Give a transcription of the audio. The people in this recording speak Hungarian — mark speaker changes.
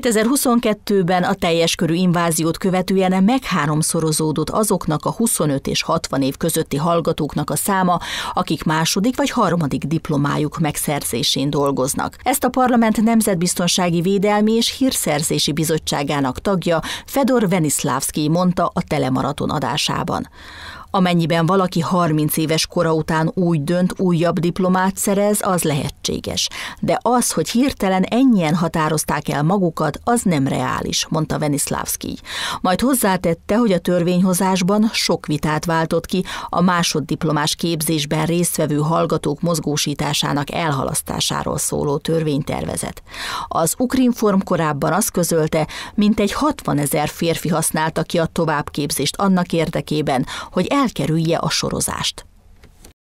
Speaker 1: 2022-ben a teljes körű inváziót követően megháromszorozódott azoknak a 25 és 60 év közötti hallgatóknak a száma, akik második vagy harmadik diplomájuk megszerzésén dolgoznak. Ezt a Parlament Nemzetbiztonsági Védelmi és Hírszerzési Bizottságának tagja Fedor Venislavski mondta a Telemaraton adásában. Amennyiben valaki 30 éves kora után úgy dönt, újabb diplomát szerez, az lehetséges. De az, hogy hirtelen ennyien határozták el magukat, magukat, az nem reális, mondta Veniszlávszki. Majd hozzátette, hogy a törvényhozásban sok vitát váltott ki a másoddiplomás képzésben résztvevő hallgatók mozgósításának elhalasztásáról szóló törvénytervezet. Az Ukrinform korábban azt közölte, mintegy 60 ezer férfi használta ki a továbbképzést annak érdekében, hogy elkerülje a sorozást.